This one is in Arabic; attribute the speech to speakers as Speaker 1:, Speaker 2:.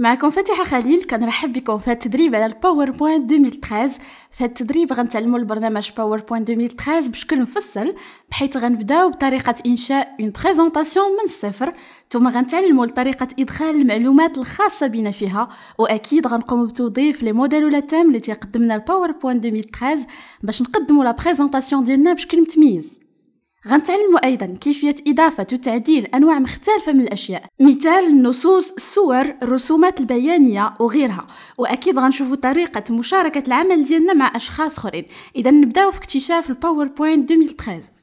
Speaker 1: معكم فاتحة خليل كنرحب بكم في التدريب على الباوربوينت 2013 في التدريب غنتعلموا البرنامج باوربوينت 2013 بشكل مفصل بحيث غنبداو بطريقة إنشاء اون بريزونطاسيون من الصفر ثم غنتعلموا طريقة إدخال المعلومات الخاصة بنا فيها وأكيد غنقوم بتوظيف لي موديل ولا تام اللي تيقدمنا الباوربوينت 2013 باش نقدموا لا بريزونطاسيون ديالنا بشكل متميز غنتعلموا أيضا كيفية إضافة وتعديل أنواع مختلفة من الأشياء مثال النصوص الصور الرسومات البيانية وغيرها وأكيد غنشوفوا طريقة مشاركة العمل ديالنا مع أشخاص آخرين إذا نبداو في اكتشاف الباوربوينت 2013